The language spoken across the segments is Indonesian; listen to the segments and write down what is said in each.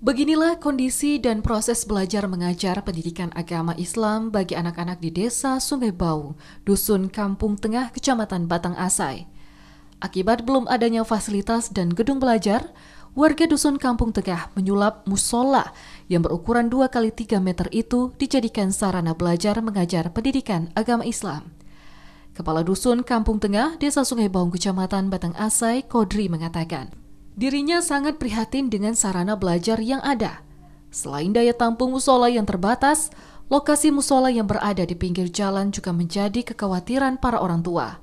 Beginilah kondisi dan proses belajar mengajar pendidikan agama Islam bagi anak-anak di Desa Sungai Bau, Dusun Kampung Tengah, Kecamatan Batang Asai. Akibat belum adanya fasilitas dan gedung belajar, warga Dusun Kampung Tengah menyulap musola yang berukuran 2 kali 3 meter itu dijadikan sarana belajar mengajar pendidikan agama Islam. Kepala Dusun Kampung Tengah, Desa Sungai Baung, Kecamatan Batang Asai, Kodri mengatakan, Dirinya sangat prihatin dengan sarana belajar yang ada. Selain daya tampung musola yang terbatas, lokasi musola yang berada di pinggir jalan juga menjadi kekhawatiran para orang tua.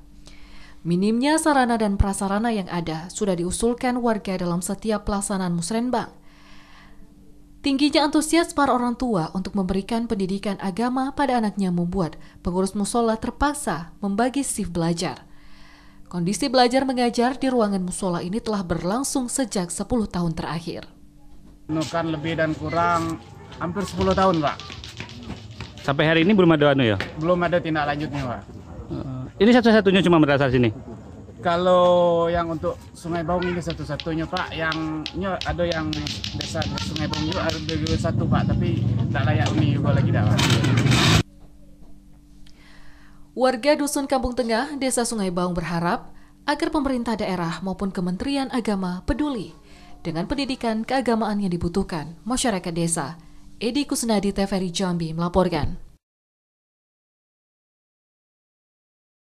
Minimnya sarana dan prasarana yang ada sudah diusulkan warga dalam setiap pelaksanaan musrenbang. Tingginya antusias para orang tua untuk memberikan pendidikan agama pada anaknya membuat pengurus musola terpaksa membagi shift belajar. Kondisi belajar mengajar di ruangan musola ini telah berlangsung sejak 10 tahun terakhir. Nukan lebih dan kurang hampir 10 tahun, Pak. Sampai hari ini belum ada anu ya? Belum ada tindak lanjutnya, Pak. Eh, ini satu-satunya cuma berdasar sini? Kalau yang untuk Sungai Baung ini satu-satunya, Pak. Yang ini ada yang desa Sungai Baung itu ada satu, Pak. Tapi tak layak ini juga lagi, dah, Pak. Warga Dusun Kampung Tengah, Desa Sungai Baung berharap agar pemerintah daerah maupun Kementerian Agama peduli dengan pendidikan keagamaan yang dibutuhkan masyarakat desa. Edi Kusnadi TVRI Jambi melaporkan.